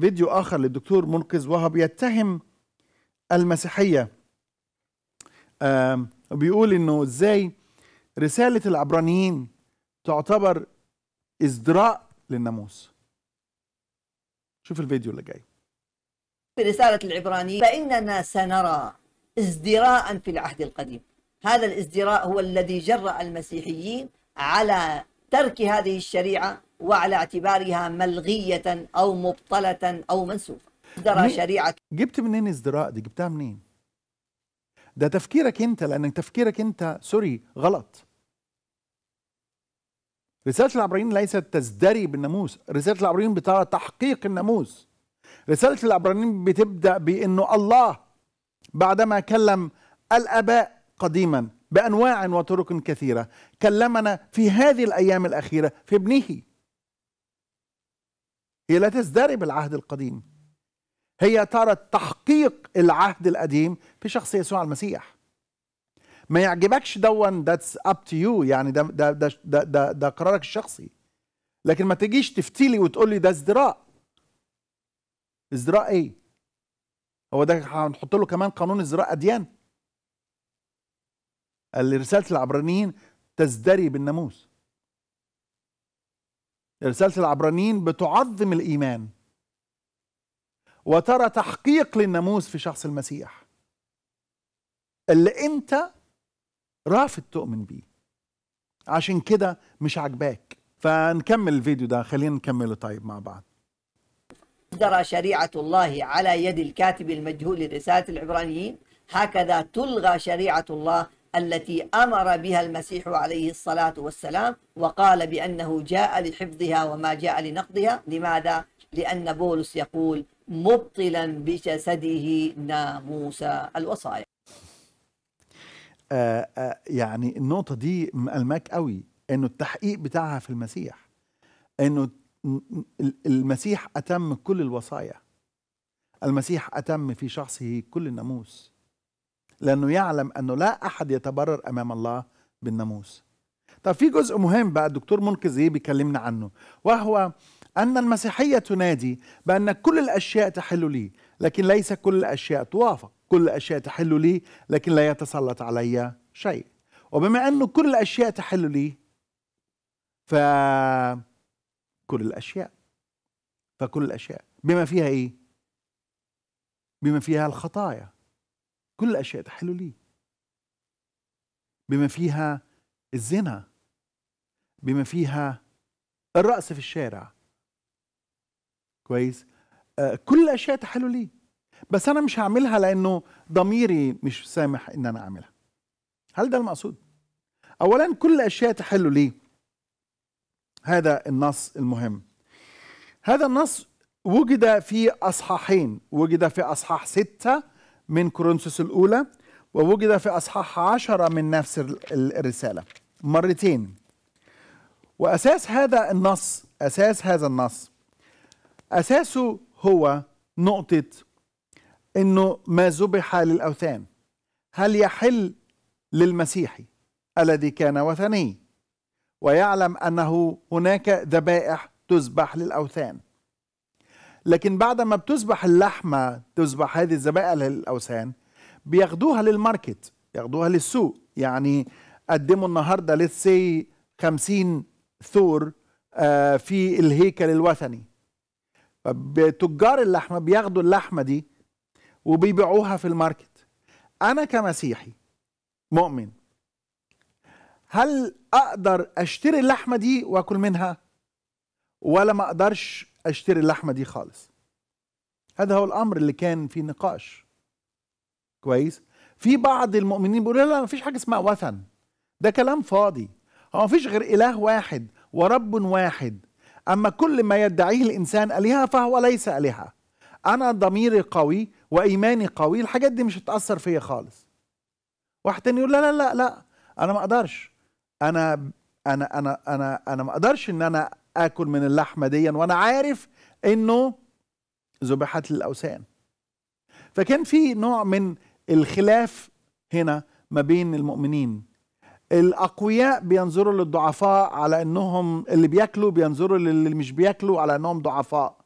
فيديو اخر للدكتور منقذ وهب يتهم المسيحيه بيقول انه ازاي رساله العبرانيين تعتبر ازدراء للناموس شوف الفيديو اللي جاي
في رسالة العبرانيين فإننا سنرى ازدراء في العهد القديم هذا الازدراء هو الذي جرأ المسيحيين على ترك هذه الشريعة وعلى اعتبارها ملغية أو مبطلة أو منسوخة ازدرى شريعة
جبت منين ازدراء دي جبتها منين ده تفكيرك انت لان تفكيرك انت سوري غلط رساله العبرانيين ليست تزدري بالناموس رساله العبرانيين بتعرض تحقيق الناموس رساله العبرانيين بتبدا بانه الله بعدما كلم الاباء قديما بانواع وطرق كثيره كلمنا في هذه الايام الاخيره في ابنه هي لا تزدري بالعهد القديم هي ترى تحقيق العهد القديم في شخص يسوع المسيح ما يعجبكش دون ذاتس اب تو يو يعني ده ده ده ده, ده, ده قرارك الشخصي لكن ما تجيش تفتي لي وتقول لي ده ازدراء ازدراء ايه هو ده هنحط له كمان قانون ازدراء اديان اللي رساله العبرانيين تزدري بالناموس رساله العبرانيين بتعظم الايمان وترى تحقيق للناموس في شخص المسيح اللي انت رافض تؤمن بيه عشان كده مش عاجباك فنكمل الفيديو ده خلينا نكمله طيب مع بعض
أصدر شريعة الله على يد الكاتب المجهول لرسالة العبرانيين هكذا تلغى شريعة الله التي أمر بها المسيح عليه الصلاة والسلام وقال بأنه جاء لحفظها وما جاء لنقضها لماذا؟ لأن بولس يقول مبطلا بجسده ناموس الوصايا
آه آه يعني النقطه دي مقلماك قوي انه التحقيق بتاعها في المسيح انه المسيح اتم كل الوصايا المسيح اتم في شخصه كل الناموس لانه يعلم انه لا احد يتبرر امام الله بالناموس طب في جزء مهم بقى الدكتور منقذ ايه بيكلمنا عنه وهو أن المسيحية تنادي بأن كل الأشياء تحل لي لكن ليس كل الأشياء توافق كل الأشياء تحل لي لكن لا يتسلط علي شيء وبما أنه كل الأشياء تحل لي ف كل الأشياء فكل الأشياء بما فيها إيه؟ بما فيها الخطايا كل الأشياء تحل لي بما فيها الزنا بما فيها الرأس في الشارع كويس آه، كل الاشياء لي بس انا مش هعملها لانه ضميري مش سامح ان انا اعملها هل ده المقصود اولا كل الاشياء تحل لي هذا النص المهم هذا النص وجد في اصحاحين وجد في اصحاح ستة من كورنثوس الاولى ووجد في اصحاح عشرة من نفس الرساله مرتين واساس هذا النص اساس هذا النص أساسه هو نقطة أنه ما ذبح للأوثان هل يحل للمسيحي الذي كان وثني ويعلم أنه هناك ذبائح تذبح للأوثان لكن بعد ما بتذبح اللحمة تذبح هذه الذبائح للأوثان بياخدوها للماركت ياخدوها للسوق يعني قدموا النهاردة لسي 50 ثور آه، في الهيكل الوثني تجار اللحمه بياخدوا اللحمه دي وبيبيعوها في الماركت انا كمسيحي مؤمن هل اقدر اشتري اللحمه دي واكل منها ولا ما اقدرش اشتري اللحمه دي خالص هذا هو الامر اللي كان في نقاش كويس في بعض المؤمنين بيقولوا لا ما فيش حاجه اسمها وثن ده كلام فاضي هو ما فيش غير اله واحد ورب واحد أما كل ما يدعيه الإنسان آلهة فهو ليس آلهة أنا ضميري قوي وإيماني قوي الحاجات دي مش هتأثر فيا خالص واحد تاني يقول لا لا لا لا أنا ما أقدرش أنا أنا أنا أنا أنا ما أقدرش إن أنا آكل من اللحمة دي وأنا عارف إنه ذبحت للأوثان فكان في نوع من الخلاف هنا ما بين المؤمنين الاقوياء بينظروا للضعفاء على انهم اللي بياكلوا بينظروا للي مش بياكلوا على انهم ضعفاء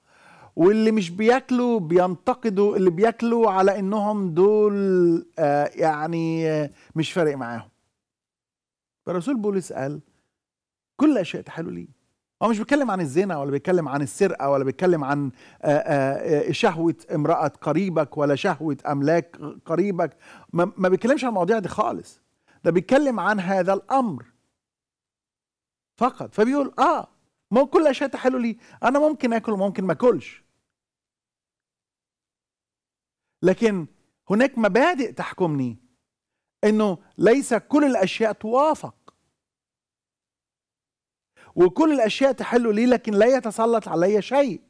واللي مش بياكلوا بينتقدوا اللي بياكلوا على انهم دول آه، يعني آه، مش فارق معاهم فالرسول بولس قال كل اشياء تحلو لي هو مش بيتكلم عن الزنا ولا بيتكلم عن السرقه ولا بيتكلم عن آه، شهوه امراه قريبك ولا شهوه املاك قريبك ما بيتكلمش عن المواضيع دي خالص ده بيتكلم عن هذا الامر فقط فبيقول اه ما كل الاشياء تحل لي انا ممكن اكل وممكن ما اكلش لكن هناك مبادئ تحكمني انه ليس كل الاشياء توافق وكل الاشياء تحل لي لكن لا يتسلط علي شيء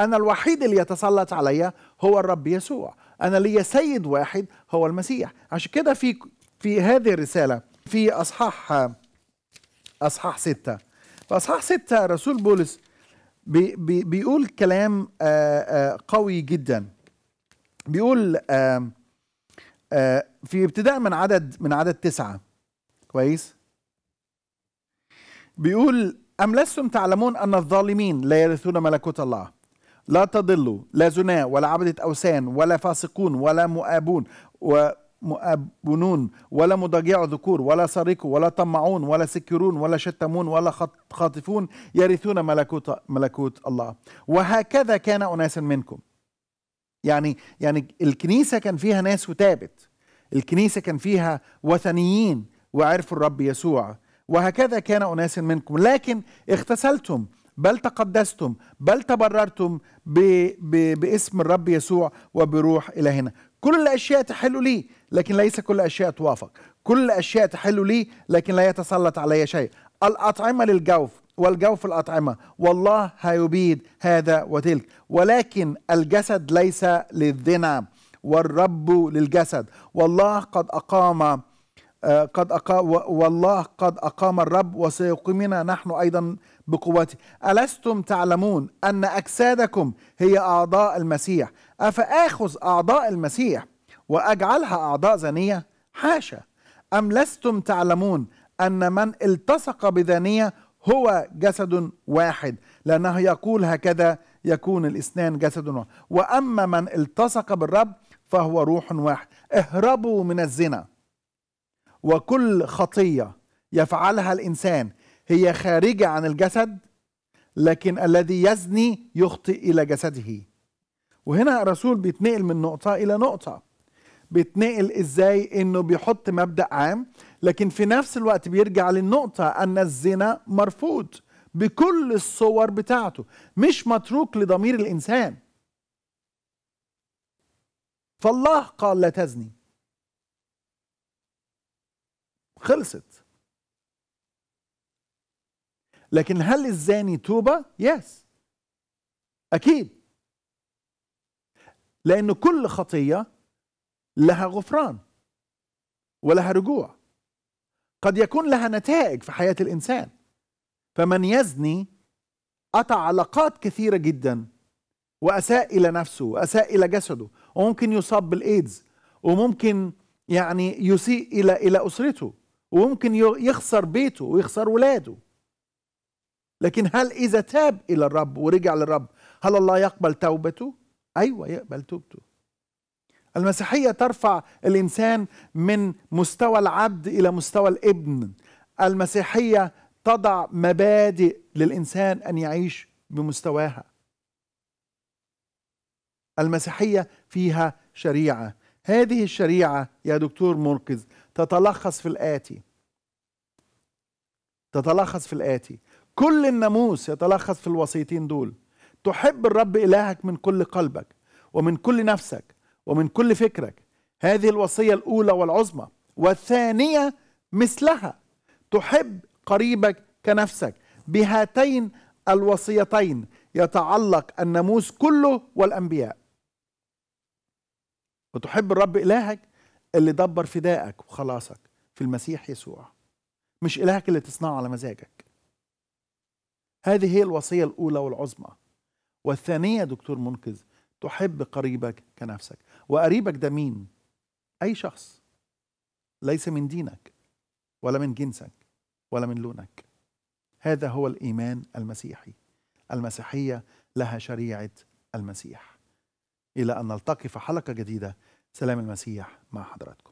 انا الوحيد اللي يتسلط علي هو الرب يسوع أنا لي سيد واحد هو المسيح عشان كده في في هذه الرسالة في أصحاح أصحاح ستة فأصحاح ستة رسول بولس بي بي بيقول كلام آه، آه، قوي جدا بيقول آه، في ابتداء من عدد من عدد تسعة كويس بيقول أم لستم تعلمون أن الظالمين لا يرثون ملكوت الله لا تضلوا لا زنا ولا عبدة أوثان ولا فاسقون ولا مؤابون مؤابنون ولا مضاجع ذكور ولا سارقوا ولا طمعون ولا سكرون ولا شتمون ولا خاطفون يرثون ملكوت ملكوت الله وهكذا كان أناس منكم يعني يعني الكنيسة كان فيها ناس وتابت الكنيسة كان فيها وثنيين وعرفوا الرب يسوع وهكذا كان أناس منكم لكن اختسلتم بل تقدستم بل تبررتم ب ب باسم الرب يسوع وبروح إلهنا كل الأشياء تحل لي لكن ليس كل الأشياء توافق كل الأشياء تحل لي لكن لا يتسلط علي شيء الأطعمة للجوف والجوف الأطعمة والله هيبيد هذا وتلك ولكن الجسد ليس للذنب والرب للجسد والله قد أقام آه، قد أقام والله قد أقام الرب وسيقيمنا نحن أيضا بقوته ألستم تعلمون أن أجسادكم هي أعضاء المسيح أفآخذ أعضاء المسيح وأجعلها أعضاء زنية حاشا أم لستم تعلمون أن من التصق بذنية هو جسد واحد لأنه يقول هكذا يكون الإثنان جسد واحد وأما من التصق بالرب فهو روح واحد اهربوا من الزنا وكل خطية يفعلها الإنسان هي خارجة عن الجسد لكن الذي يزني يخطئ إلى جسده وهنا الرسول بيتنقل من نقطة إلى نقطة بيتنقل إزاي إنه بيحط مبدأ عام لكن في نفس الوقت بيرجع للنقطة أن الزنا مرفوض بكل الصور بتاعته مش متروك لضمير الإنسان فالله قال لا تزني خلصت لكن هل الزاني توبة؟ يس أكيد لأن كل خطية لها غفران ولها رجوع قد يكون لها نتائج في حياة الإنسان فمن يزني قطع علاقات كثيرة جدا وأساء إلى نفسه وأساء إلى جسده وممكن يصاب بالإيدز وممكن يعني يسيء إلى إلى أسرته وممكن يخسر بيته ويخسر ولاده لكن هل إذا تاب إلى الرب ورجع للرب هل الله يقبل توبته؟ أيوة يقبل توبته المسيحية ترفع الإنسان من مستوى العبد إلى مستوى الابن المسيحية تضع مبادئ للإنسان أن يعيش بمستواها المسيحية فيها شريعة هذه الشريعة يا دكتور مركز تتلخص في الآتي تتلخص في الآتي كل الناموس يتلخص في الوصيتين دول تحب الرب إلهك من كل قلبك ومن كل نفسك ومن كل فكرك هذه الوصية الأولى والعظمى والثانية مثلها تحب قريبك كنفسك بهاتين الوصيتين يتعلق الناموس كله والأنبياء وتحب الرب إلهك اللي دبر فدائك وخلاصك في المسيح يسوع مش إلهك اللي تصنعه على مزاجك هذه هي الوصية الأولى والعظمى والثانية دكتور منقذ تحب قريبك كنفسك وقريبك ده مين؟ أي شخص ليس من دينك ولا من جنسك ولا من لونك هذا هو الإيمان المسيحي المسيحية لها شريعة المسيح إلى أن نلتقي في حلقة جديدة سلام المسيح مع حضراتكم